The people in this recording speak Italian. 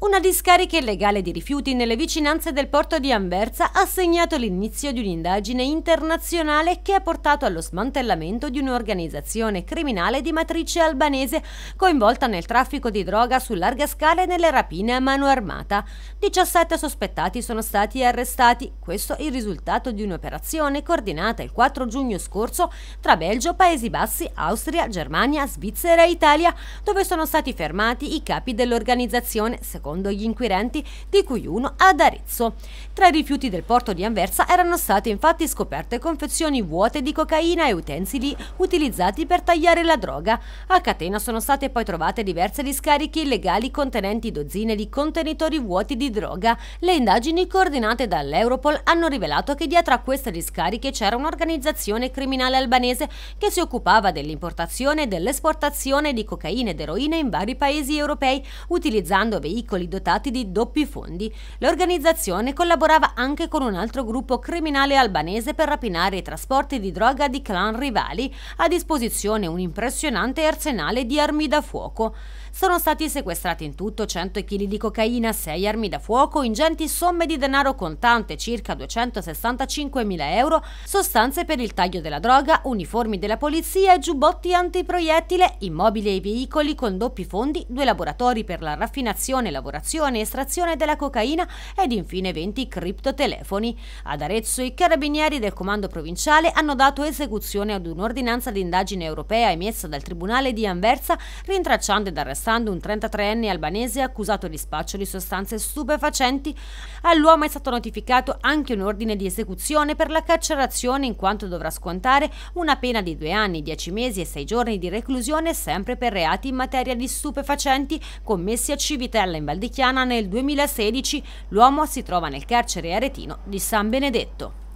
Una discarica illegale di rifiuti nelle vicinanze del porto di Anversa ha segnato l'inizio di un'indagine internazionale che ha portato allo smantellamento di un'organizzazione criminale di matrice albanese coinvolta nel traffico di droga su larga scala e nelle rapine a mano armata. 17 sospettati sono stati arrestati, questo è il risultato di un'operazione coordinata il 4 giugno scorso tra Belgio, Paesi Bassi, Austria, Germania, Svizzera e Italia, dove sono stati fermati i capi dell'organizzazione, secondo secondo gli inquirenti, di cui uno ad Arezzo. Tra i rifiuti del porto di Anversa erano state infatti scoperte confezioni vuote di cocaina e utensili utilizzati per tagliare la droga. A catena sono state poi trovate diverse discariche illegali contenenti dozzine di contenitori vuoti di droga. Le indagini coordinate dall'Europol hanno rivelato che dietro a queste discariche c'era un'organizzazione criminale albanese che si occupava dell'importazione e dell'esportazione di cocaina ed eroina in vari paesi europei, utilizzando veicoli veicoli dotati di doppi fondi. L'organizzazione collaborava anche con un altro gruppo criminale albanese per rapinare i trasporti di droga di clan rivali, a disposizione un impressionante arsenale di armi da fuoco. Sono stati sequestrati in tutto 100 kg di cocaina, 6 armi da fuoco, ingenti somme di denaro contante, circa 265.000 euro, sostanze per il taglio della droga, uniformi della polizia, giubbotti antiproiettile, immobili e veicoli con doppi fondi, due laboratori per la raffinazione e la lavorazione e estrazione della cocaina ed infine 20 criptotelefoni. Ad Arezzo i carabinieri del comando provinciale hanno dato esecuzione ad un'ordinanza d'indagine europea emessa dal Tribunale di Anversa rintracciando ed arrestando un 33enne albanese accusato di spaccio di sostanze stupefacenti. All'uomo è stato notificato anche un ordine di esecuzione per la carcerazione in quanto dovrà scontare una pena di due anni, dieci mesi e sei giorni di reclusione sempre per reati in materia di stupefacenti commessi a Civitella in Valdichiana nel 2016 l'uomo si trova nel carcere aretino di San Benedetto.